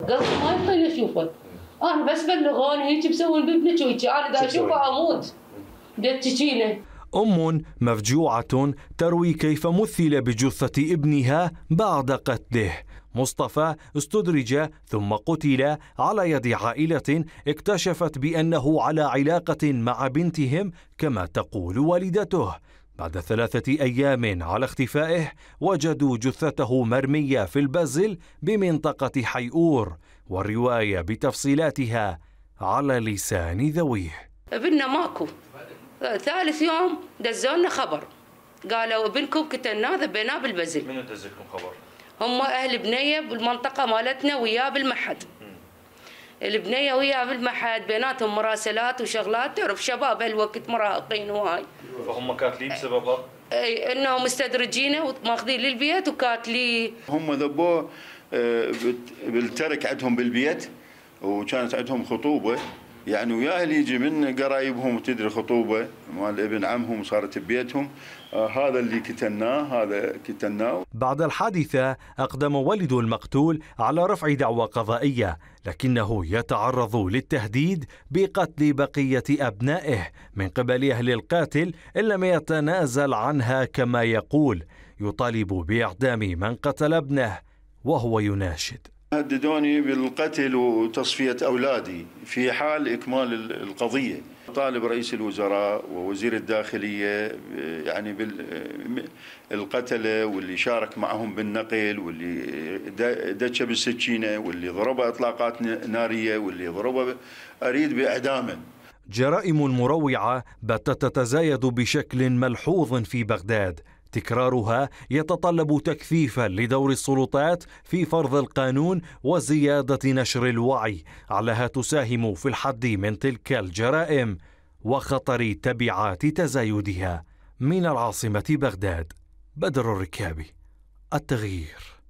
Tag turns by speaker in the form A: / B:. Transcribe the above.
A: قلت ما يمكن اشوفه آه، انا بس بلغوني هيك مسوي بابنك وهيك انا قاعد اشوفه اموت دتشينه
B: أم مفجوعة تروي كيف مثل بجثة ابنها بعد قتله مصطفى استدرج ثم قتل على يد عائلة اكتشفت بأنه على علاقة مع بنتهم كما تقول والدته بعد ثلاثة أيام على اختفائه وجدوا جثته مرمية في البازل بمنطقة حيئور والرواية بتفصيلاتها على لسان ذويه
A: ابننا ماكو ثالث يوم دزونا خبر قالوا ابنكم كتلناه ذبيناه بالبزل منو دزلكم خبر؟ هم اهل بنيه بالمنطقه مالتنا وياه بالمحد البنيه وياه بالمحد بيناتهم مراسلات وشغلات تعرف شباب هالوقت مراهقين وهاي
C: فهم كاتلين بسببها؟
A: اي انهم مستدرجينه وماخذين للبيت وكاتليه
C: هم ذبوه آه، بالترك عندهم بالبيت وكانت عندهم خطوبه يعني ويا اللي يجي من قرايبهم وتدري خطوبه مال ابن عمهم صارت ببيتهم آه هذا اللي كتلناه هذا كتلناه
B: بعد الحادثه اقدم والد المقتول على رفع دعوى قضائيه لكنه يتعرض للتهديد بقتل بقيه ابنائه من قبل اهل القاتل ان لم يتنازل عنها كما يقول يطالب باعدام من قتل ابنه وهو يناشد
C: هددوني بالقتل وتصفية أولادي في حال إكمال القضية طالب رئيس الوزراء ووزير الداخلية يعني بالقتلة واللي شارك معهم بالنقل واللي دتش بالسكينة واللي ضربه إطلاقات نارية واللي ضربه أريد بإعدامه
B: جرائم مروعة باتت تتزايد بشكل ملحوظ في بغداد تكرارها يتطلب تكثيفا لدور السلطات في فرض القانون وزياده نشر الوعي علها تساهم في الحد من تلك الجرائم وخطر تبعات تزايدها من العاصمه بغداد بدر الركابي التغيير